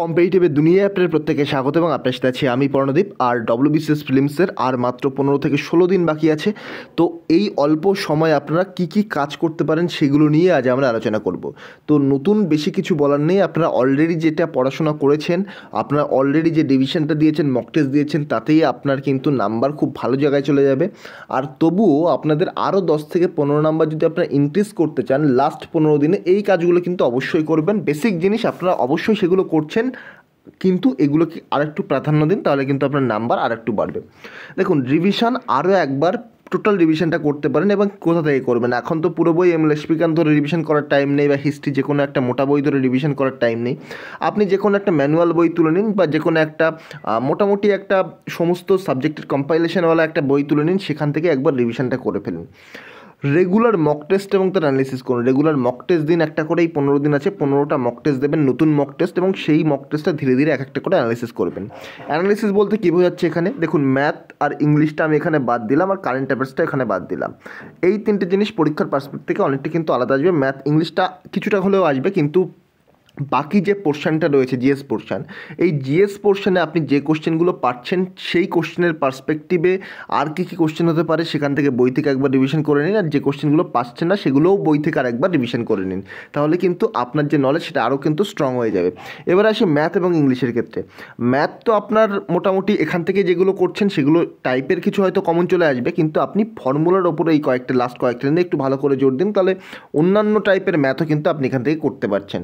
কম্পিটিটিভের দুনিয়া আপনার প্রত্যেকে স্বাগত এবং আপনার সাথে আছি আমি পর্ণদীপ আর ডব্লিউবিসিএস ফিল্মসের আর মাত্র পনেরো থেকে ষোলো দিন বাকি আছে তো এই অল্প সময় আপনারা কি কি কাজ করতে পারেন সেগুলো নিয়ে আজ আমরা আলোচনা করব তো নতুন বেশি কিছু বলার নেই আপনারা অলরেডি যেটা পড়াশোনা করেছেন আপনারা অলরেডি যে ডিভিশনটা দিয়েছেন মক টেস্ট দিয়েছেন তাতেই আপনার কিন্তু নাম্বার খুব ভালো জায়গায় চলে যাবে আর তবুও আপনাদের আরও দশ থেকে পনেরো নাম্বার যদি আপনারা ইনক্রিজ করতে চান লাস্ট পনেরো দিনে এই কাজগুলো কিন্তু অবশ্যই করবেন বেসিক জিনিস আপনারা অবশ্যই সেগুলো করছেন করেন কিন্তু এগুলোকে আরেকটু প্রাধান্য দিন তাহলে কিন্তু আপনার নাম্বার আরেকটু বাড়বে দেখুন রিভিশন আরও একবার টোটাল রিভিশনটা করতে পারেন এবং কোথা থেকে করবেন এখন তো পুরো বই এমএল স্পিকান ধরে রিভিশন করার টাইম নেই বা হিস্ট্রি যে কোনো একটা মোটা বই ধরে রিভিশন করার টাইম নেই আপনি যে কোনো একটা ম্যানুয়াল বই তুলে নিন বা যে কোনো একটা মোটামুটি একটা সমস্ত সাবজেক্টের কম্পাইলেশনওয়ালা একটা বই তুলে নিন সেখান থেকে একবার রিভিশনটা করে ফেলুন রেগুলার মক টেস্ট এবং তার অ্যানালিসিস করুন রেগুলার মক টেস্ট দিন একটা করে এই পনেরো দিন আছে পনেরোটা মক টেস্ট দেবেন নতুন মক টেস্ট এবং সেই মক টেস্টটা ধীরে ধীরে এক একটা করে অ্যানালিসিস করবেন অ্যানালিসিস বলতে কী বোঝাচ্ছে এখানে দেখুন ম্যাথ আর ইংলিশটা আমি এখানে বাদ দিলাম আর কারেন্ট অ্যাফেয়ার্সটা এখানে বাদ দিলাম এই তিনটে জিনিস পরীক্ষার পার্সপেক্ট থেকে অনেকটা কিন্তু আলাদা আসবে ম্যাথ ইংলিশটা কিছুটা হলেও আসবে কিন্তু বাকি যে পোর্শানটা রয়েছে জিএস পোর্শান এই জিএস পোর্শানে আপনি যে কোশ্চেনগুলো পাচ্ছেন সেই কোশ্চেনের পার্সপেক্টিভে আর কী কী কোশ্চেন হতে পারে সেখান থেকে বই থেকে একবার রিভিশন করে নিন আর যে কোশ্চেনগুলো পাচ্ছেন না সেগুলোও বই থেকে আর একবার রিভিশন করে নিন তাহলে কিন্তু আপনার যে নলেজ সেটা আরও কিন্তু স্ট্রং হয়ে যাবে এবার আসি ম্যাথ এবং ইংলিশের ক্ষেত্রে ম্যাথ তো আপনার মোটামুটি এখান থেকে যেগুলো করছেন সেগুলো টাইপের কিছু হয়তো কমন চলে আসবে কিন্তু আপনি ফর্মুলার ওপরে এই কয়েকটা লাস্ট কয়েকটা নিয়ে একটু ভালো করে জোর দিন তাহলে অন্যান্য টাইপের ম্যাথও কিন্তু আপনি এখান থেকে করতে পারছেন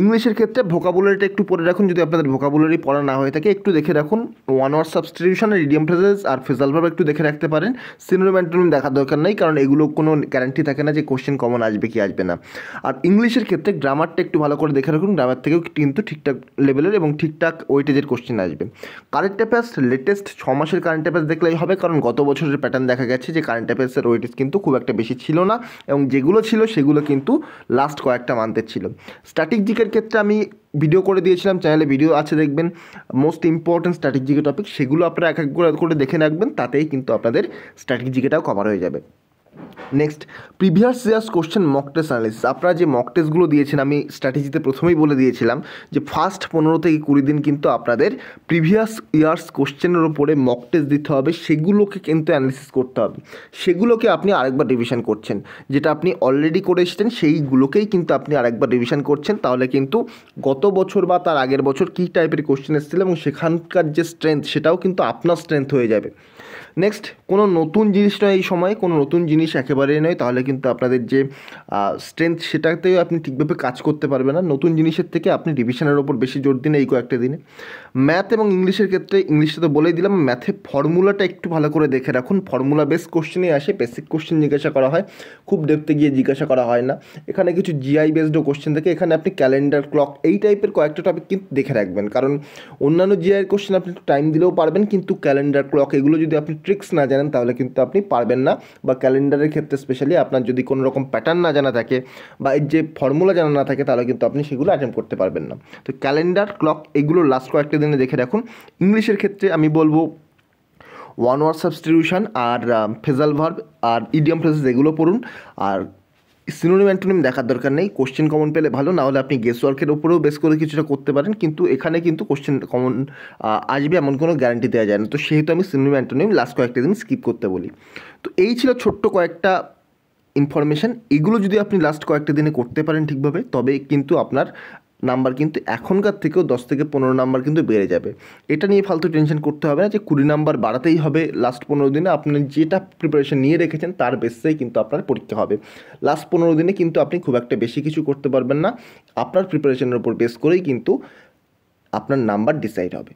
ইংলিশ ইংলিশের ক্ষেত্রে ভোকাবুলারিটা একটু পড়ে রাখুন যদি আপনাদের ভোকাবুলারি পড়া না হয়ে থাকে একটু দেখে রাখুন ওয়ান ওয়ার সাবস্টিটিউশনের রিডিয়াম ফ্রেজেস আর ফেজাল একটু দেখে রাখতে পারেন সিনোনিম অ্যান্টোনিম দেখা দরকার নেই কারণ এগুলো কোনো গ্যারান্টি থাকে না যে কোশ্চেন কমন আসবে কি আসবে না আর ইংলিশের ক্ষেত্রে গ্রামারটা একটু ভালো করে দেখে রাখুন গ্রামার থেকেও কিন্তু ঠিকঠাক লেভেলের এবং ঠিকঠাক ওয়েটেজের কোশ্চেন আসবে কারেন্ট অ্যাফেয়ার্স লেটেস্ট ছ মাসের কারেন্ট অ্যাফেয়ার্স দেখলেই হবে কারণ গত বছরের প্যাটার্ন দেখা গেছে যে কারেন্ট অ্যাফেয়ার্সের ওয়েটেজ কিন্তু খুব একটা বেশি ছিল না এবং যেগুলো ছিল সেগুলো কিন্তু লাস্ট কয়েকটা মান্থের ছিল স্ট্র্যাটেজিকের ক্ষেত্রে ক্ষেত্রে আমি ভিডিও করে দিয়েছিলাম চ্যানেলে ভিডিও আছে দেখবেন মোস্ট ইম্পর্ট্যান্ট স্ট্র্যাটেজিকে টপিক সেগুলো আপনারা এক এক করে দেখে রাখবেন তাতেই কিন্তু আপনাদের স্ট্র্যাটেজিকেটাও কভার হয়ে যাবে next previous years question mock test analysis আপনারা যে মক টেস্টগুলো দিয়েছেন আমি স্ট্র্যাটেজিতে প্রথমেই বলে দিয়েছিলাম যে ফার্স্ট পনেরো থেকে কুড়ি দিন কিন্তু আপনাদের প্রিভিয়াস ইয়ার্স কোশ্চেনের ওপরে মক টেস্ট দিতে হবে সেগুলোকে কিন্তু অ্যানালিসিস করতে হবে সেগুলোকে আপনি আরেকবার রিভিশন করছেন যেটা আপনি অলরেডি করে এসেছেন সেইগুলোকেই কিন্তু আপনি আরেকবার রিভিশন করছেন তাহলে কিন্তু গত বছর বা তার আগের বছর কী টাইপের কোশ্চেন এসেছিল এবং সেখানকার যে স্ট্রেংথ সেটাও কিন্তু আপনার স্ট্রেংথ হয়ে যাবে নেক্সট কোনো নতুন জিনিস নয় এই সময়ে কোনো নতুন জিনিস জিনিস একেবারেই নয় তাহলে কিন্তু আপনাদের যে স্ট্রেংথ সেটাতেও আপনি ঠিকভাবে কাজ করতে পারবেন না নতুন জিনিসের থেকে আপনি ডিভিশনের ওপর বেশি জোর দিন এই কয়েকটা দিনে ম্যাথ এবং ইংলিশের ক্ষেত্রে ইংলিশটা তো বলেই দিলাম ম্যাথে ফর্মুলাটা একটু ভালো করে দেখে রাখুন ফর্মুলা বেস কোশ্চেনে আসে বেসিক কোশ্চেন জিজ্ঞাসা করা হয় খুব ডেপতে গিয়ে জিজ্ঞাসা করা হয় না এখানে কিছু জিআই বেসডও কোশ্চেন থাকে এখানে আপনি ক্যালেন্ডার ক্লক এই টাইপের কয়েকটা টপিক কিন্তু দেখে রাখবেন কারণ অন্যান্য জিআইয়ের কোশ্চেন আপনি টাইম দিলেও পারবেন কিন্তু ক্যালেন্ডার ক্লক এগুলো যদি আপনি ট্রিক্স না জানেন তাহলে কিন্তু আপনি পারবেন না বা ক্যালেন্ডার সিলিন্ডারের ক্ষেত্রে স্পেশালি আপনার যদি কোনো রকম প্যাটার্ন না জানা থাকে বা এর যে ফর্মুলা জানা না থাকে তাহলে কিন্তু আপনি সেগুলো অ্যাটেম্প করতে পারবেন না তো ক্যালেন্ডার ক্লক এগুলো লাস্ট কয়েকটা দিনে দেখে রাখুন ইংলিশের ক্ষেত্রে আমি বলবো ওয়ান ওয়ার সাবস্টিটিউশন আর ফেজাল ভার্ব আর ইডিয়াম ফ্রেজেস এগুলো পড়ুন আর সিনোনিম অ্যান্টোনিম দেখার দরকার নেই কোশ্চেন কমন পেলে ভালো না হলে আপনি গেস্ট ওয়ার্কের ওপরেও বেস করে কিছুটা করতে পারেন কিন্তু এখানে কিন্তু কোশ্চেন কমন আসবে এমন কোনো গ্যারান্টি দেওয়া যায় না তো সেহেতু আমি সিনোনিম অ্যান্টোনিম লাস্ট কয়েকটা দিন স্কিপ করতে বলি তো এই ছিল ছোট্ট কয়েকটা ইনফরমেশান এগুলো যদি আপনি লাস্ট কয়েকটা দিনে করতে পারেন ঠিকভাবে তবে কিন্তু আপনার নাম্বার কিন্তু এখনকার থেকেও দশ থেকে পনেরো নাম্বার কিন্তু বেড়ে যাবে এটা নিয়ে ফালতু টেনশন করতে হবে না যে কুড়ি নাম্বার বাড়াতেই হবে লাস্ট পনেরো দিনে আপনি যেটা প্রিপারেশন নিয়ে রেখেছেন তার বেসেই কিন্তু আপনার পরীক্ষা হবে লাস্ট পনেরো দিনে কিন্তু আপনি খুব একটা বেশি কিছু করতে পারবেন না আপনার প্রিপারেশনের উপর বেস করেই কিন্তু আপনার নাম্বার ডিসাইড হবে